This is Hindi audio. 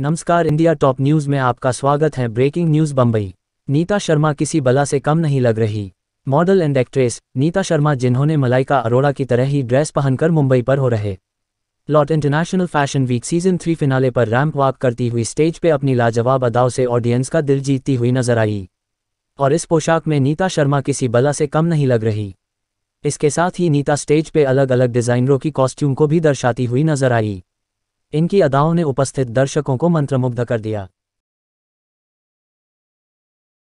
नमस्कार इंडिया टॉप न्यूज में आपका स्वागत है ब्रेकिंग न्यूज बम्बई नीता शर्मा किसी बला से कम नहीं लग रही model and actress Neeta Sharma जिन्होंने मलाइका अरोड़ा की तरह ही ड्रेस पहनकर मुंबई पर हो रहे lot international fashion week season three finale पर रैंप वॉक करती हुई स्टेज पे अपनी लाजवाब अदाव से ऑडियंस का दिल जीतती हुई नजर आई और इस पोशाक में नीता शर्मा किसी बला से कम नहीं लग रही इसके साथ ही नीता स्टेज पे अलग अलग डिजाइनरों की कॉस्ट्यूम को भी दर्शाती हुई नजर आई इनकी अदाओं ने उपस्थित दर्शकों को मंत्रमुग्ध कर दिया